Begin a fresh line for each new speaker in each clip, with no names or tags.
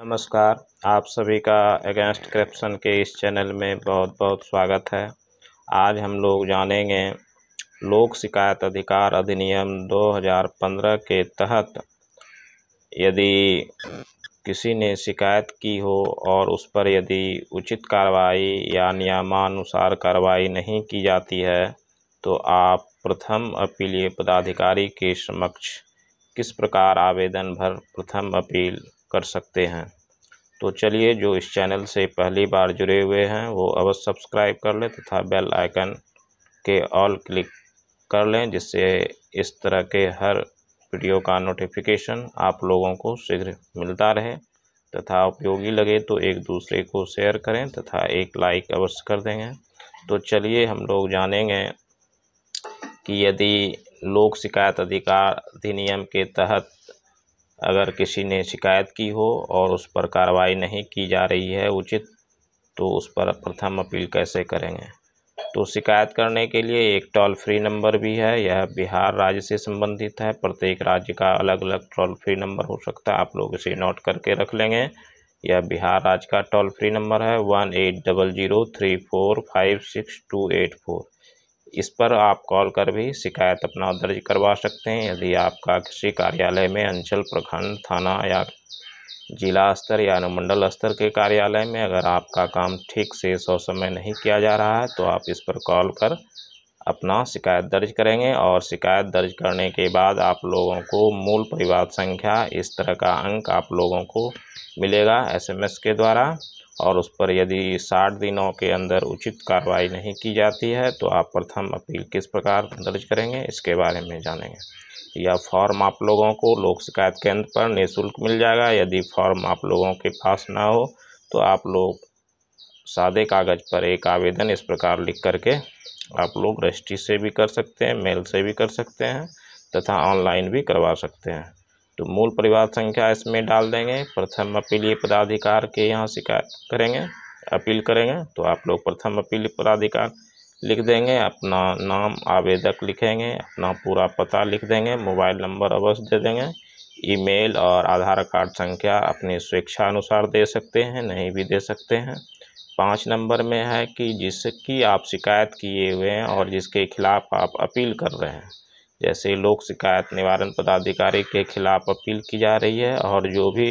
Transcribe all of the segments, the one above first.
नमस्कार आप सभी का अगेंस्ट करप्शन के इस चैनल में बहुत बहुत स्वागत है आज हम लोग जानेंगे लोक शिकायत अधिकार अधिनियम 2015 के तहत यदि किसी ने शिकायत की हो और उस पर यदि उचित कार्रवाई या नियमानुसार कार्रवाई नहीं की जाती है तो आप प्रथम अपीलीय पदाधिकारी के समक्ष किस प्रकार आवेदन भर प्रथम अपील कर सकते हैं तो चलिए जो इस चैनल से पहली बार जुड़े हुए हैं वो अवश्य सब्सक्राइब कर लें तथा बेल आइकन के ऑल क्लिक कर लें जिससे इस तरह के हर वीडियो का नोटिफिकेशन आप लोगों को शीघ्र मिलता रहे तथा उपयोगी लगे तो एक दूसरे को शेयर करें तथा एक लाइक अवश्य कर देंगे तो चलिए हम लोग जानेंगे कि यदि लोक शिकायत अधिकार अधिनियम के तहत अगर किसी ने शिकायत की हो और उस पर कार्रवाई नहीं की जा रही है उचित तो उस पर प्रथम अपील कैसे करेंगे तो शिकायत करने के लिए एक टोल फ्री नंबर भी है यह बिहार राज्य से संबंधित है प्रत्येक राज्य का अलग अलग टोल फ्री नंबर हो सकता है आप लोग इसे नोट करके रख लेंगे यह बिहार राज्य का टोल फ्री नंबर है one eight double zero three four five six two eight four इस पर आप कॉल कर भी शिकायत अपना दर्ज करवा सकते हैं यदि आपका किसी कार्यालय में अंचल प्रखंड थाना या जिला स्तर या अनुमंडल स्तर के कार्यालय में अगर आपका काम ठीक से सौ समय नहीं किया जा रहा है तो आप इस पर कॉल कर अपना शिकायत दर्ज करेंगे और शिकायत दर्ज करने के बाद आप लोगों को मूल परिवार संख्या इस तरह का अंक आप लोगों को मिलेगा एसएमएस के द्वारा और उस पर यदि साठ दिनों के अंदर उचित कार्रवाई नहीं की जाती है तो आप प्रथम अपील किस प्रकार दर्ज करेंगे इसके बारे में जानेंगे यह फॉर्म आप लोगों को लोक शिकायत केंद्र पर निःशुल्क मिल जाएगा यदि फॉर्म आप लोगों के पास ना हो तो आप लोग सादे कागज़ पर एक आवेदन इस प्रकार लिख करके आप लोग रजिस्ट्री से भी कर सकते हैं मेल से भी कर सकते हैं तथा ऑनलाइन भी करवा सकते हैं तो मूल परिवार संख्या इसमें डाल देंगे प्रथम अपीलीय पदाधिकार के यहाँ शिकायत करेंगे अपील करेंगे तो आप लोग प्रथम अपील पदाधिकार लिख देंगे अपना नाम आवेदक लिखेंगे अपना पूरा पता लिख देंगे मोबाइल नंबर अवश्य दे देंगे ईमेल और आधार कार्ड संख्या अपनी स्वेच्छा अनुसार दे सकते हैं नहीं भी दे सकते हैं पाँच नंबर में है कि जिसकी आप शिकायत किए हुए हैं और जिसके खिलाफ़ आप अपील कर रहे हैं जैसे लोक शिकायत निवारण पदाधिकारी के खिलाफ अपील की जा रही है और जो भी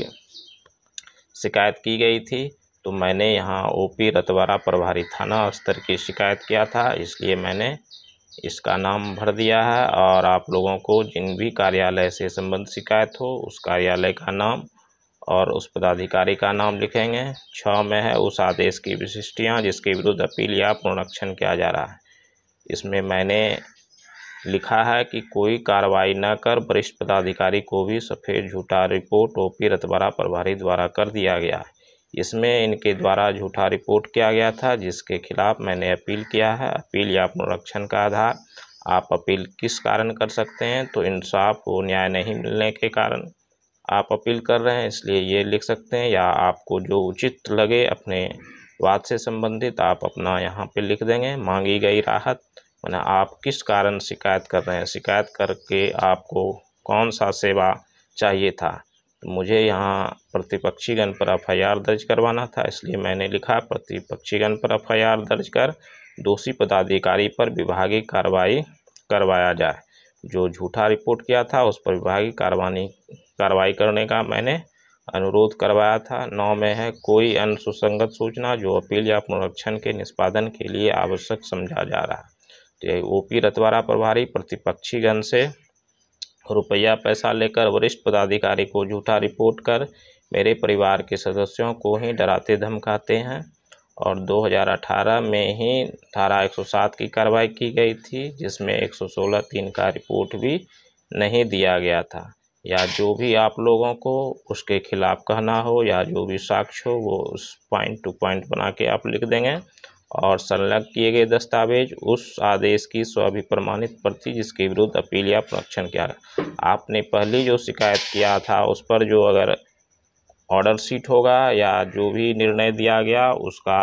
शिकायत की गई थी तो मैंने यहाँ ओपी रतवारा प्रभारी थाना स्तर की शिकायत किया था इसलिए मैंने इसका नाम भर दिया है और आप लोगों को जिन भी कार्यालय से संबंध शिकायत हो उस कार्यालय का नाम और उस पदाधिकारी का नाम लिखेंगे छः में है उस आदेश की विशिष्टियाँ जिसके विरुद्ध अपील या पुनरक्षण किया जा रहा है इसमें मैंने लिखा है कि कोई कार्रवाई न कर वरिष्ठ पदाधिकारी को भी सफ़ेद झूठा रिपोर्ट ओपी रतबरा प्रभारी द्वारा कर दिया गया है इसमें इनके द्वारा झूठा रिपोर्ट किया गया था जिसके खिलाफ मैंने अपील किया है अपील या पुनरक्षण का आधार आप अपील किस कारण कर सकते हैं तो इंसाफ को न्याय नहीं मिलने के कारण आप अपील कर रहे हैं इसलिए ये लिख सकते हैं या आपको जो उचित लगे अपने वाद से संबंधित आप अपना यहाँ पे लिख देंगे मांगी गई राहत मैंने आप किस कारण शिकायत कर रहे हैं शिकायत करके आपको कौन सा सेवा चाहिए था तो मुझे यहाँ प्रतिपक्षीगण पर एफ दर्ज करवाना था इसलिए मैंने लिखा प्रतिपक्षीगण पर एफ दर्ज कर दोषी पदाधिकारी पर विभागीय कार्रवाई करवाया जाए जो झूठा रिपोर्ट किया था उस पर विभागीय कार्रवाई कार्रवाई करने का मैंने अनुरोध करवाया था नौ में है कोई अनुसुसंगत सुसंगत सूचना जो अपील या पुनरक्षण के निष्पादन के लिए आवश्यक समझा जा रहा है ओपी रतवारा प्रभारी गण से रुपया पैसा लेकर वरिष्ठ पदाधिकारी को झूठा रिपोर्ट कर मेरे परिवार के सदस्यों को ही डराते धमकाते हैं और 2018 में ही धारा 107 की कार्रवाई की गई थी जिसमें 116 तीन का रिपोर्ट भी नहीं दिया गया था या जो भी आप लोगों को उसके खिलाफ कहना हो या जो भी साक्ष्य हो वो उस पॉइंट टू पॉइंट बना के आप लिख देंगे और संलग्न किए गए दस्तावेज उस आदेश की स्वाभिप्रमाणित प्रति जिसके विरुद्ध अपील या प्रक्षण किया आपने पहली जो शिकायत किया था उस पर जो अगर ऑर्डर सीट होगा या जो भी निर्णय दिया गया उसका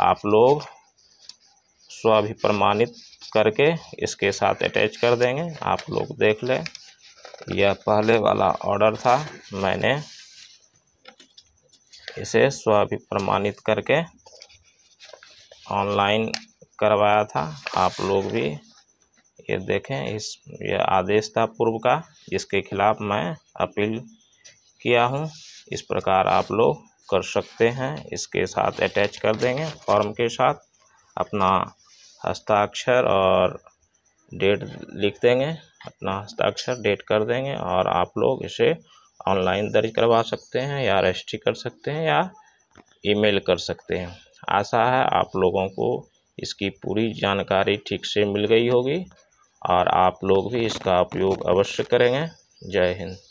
आप लोग स्वाभिप्रमाणित करके इसके साथ अटैच कर देंगे आप लोग देख लें यह पहले वाला ऑर्डर था मैंने इसे स्वाभिप्रमाणित करके ऑनलाइन करवाया था आप लोग भी ये देखें इस ये आदेश था पूर्व का जिसके खिलाफ मैं अपील किया हूँ इस प्रकार आप लोग कर सकते हैं इसके साथ अटैच कर देंगे फॉर्म के साथ अपना हस्ताक्षर और डेट लिख देंगे अपना हस्ताक्षर डेट कर देंगे और आप लोग इसे ऑनलाइन दर्ज करवा सकते हैं या रजिस्ट्री कर सकते हैं या ईमेल कर सकते हैं आशा है आप लोगों को इसकी पूरी जानकारी ठीक से मिल गई होगी और आप लोग भी इसका उपयोग अवश्य करेंगे जय हिंद